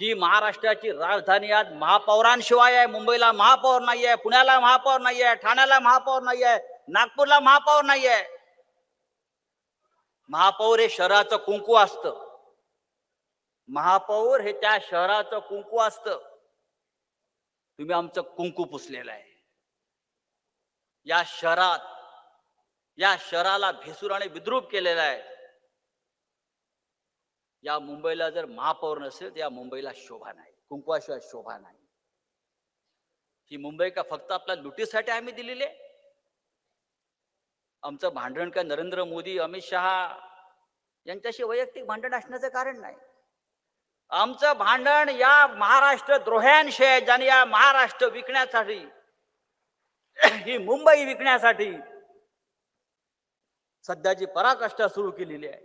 ही महाराष्ट्राची राजधानी आज महापौरांशिवाय आहे मुंबईला महापौर नाही आहे पुण्याला महापौर नाही आहे ठाण्याला महापौर नाही आहे नागपूरला महापौर नाही आहे महापौर हे शहराचं कुंकू असत महापौर हे त्या शहराचं कुंकू असत तुम्ही आमचं कुंकू पुसलेलं आहे या शहरात या शहराला भेसूर आणि विद्रूप केलेला आहे या मुंबईला जर महापौर नसेल तर या मुंबईला शोभा नाही कुंकवाशिवाय शोभा नाही ही मुंबई का फक्त आपल्या लुटीसाठी आम्ही दिलेले आमचं भांडण का नरेंद्र मोदी अमित शहा यांच्याशी वैयक्तिक भांडण असण्याचं कारण नाही आमचं भांडण या महाराष्ट्र द्रोह्यांशी आहे ज्याने या महाराष्ट्र विकण्यासाठी ही मुंबई विकण्यासाठी सध्याची पराकष्ठा सुरू केलेली आहे